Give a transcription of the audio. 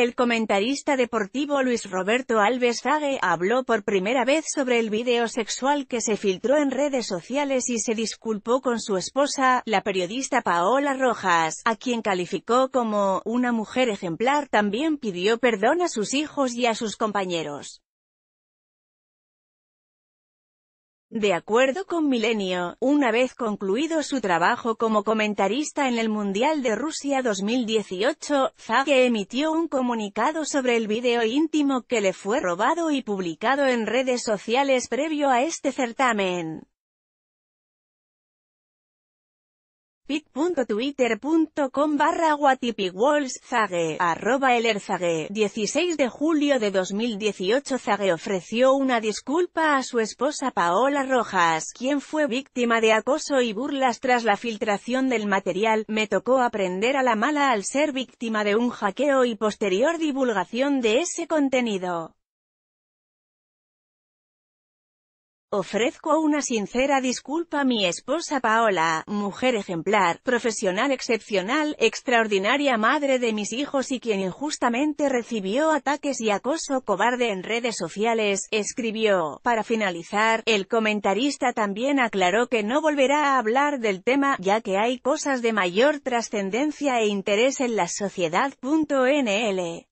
El comentarista deportivo Luis Roberto Alves Zague habló por primera vez sobre el video sexual que se filtró en redes sociales y se disculpó con su esposa, la periodista Paola Rojas, a quien calificó como «una mujer ejemplar». También pidió perdón a sus hijos y a sus compañeros. De acuerdo con Milenio, una vez concluido su trabajo como comentarista en el Mundial de Rusia 2018, Zage emitió un comunicado sobre el video íntimo que le fue robado y publicado en redes sociales previo a este certamen. pic.twitter.com barra arroba 16 de julio de 2018 Zague ofreció una disculpa a su esposa Paola Rojas, quien fue víctima de acoso y burlas tras la filtración del material, me tocó aprender a la mala al ser víctima de un hackeo y posterior divulgación de ese contenido. Ofrezco una sincera disculpa a mi esposa Paola, mujer ejemplar, profesional excepcional, extraordinaria madre de mis hijos y quien injustamente recibió ataques y acoso cobarde en redes sociales, escribió. Para finalizar, el comentarista también aclaró que no volverá a hablar del tema, ya que hay cosas de mayor trascendencia e interés en la sociedad.nl.